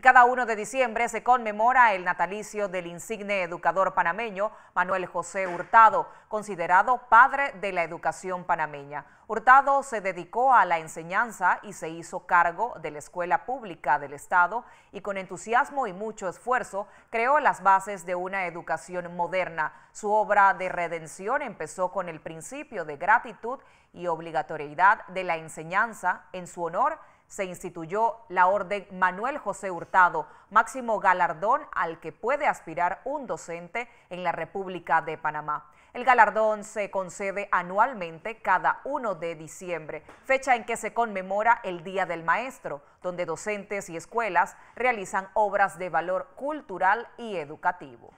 cada 1 de diciembre se conmemora el natalicio del insigne educador panameño Manuel José Hurtado, considerado padre de la educación panameña. Hurtado se dedicó a la enseñanza y se hizo cargo de la escuela pública del Estado y con entusiasmo y mucho esfuerzo creó las bases de una educación moderna. Su obra de redención empezó con el principio de gratitud y obligatoriedad de la enseñanza en su honor se instituyó la Orden Manuel José Hurtado, máximo galardón al que puede aspirar un docente en la República de Panamá. El galardón se concede anualmente cada 1 de diciembre, fecha en que se conmemora el Día del Maestro, donde docentes y escuelas realizan obras de valor cultural y educativo.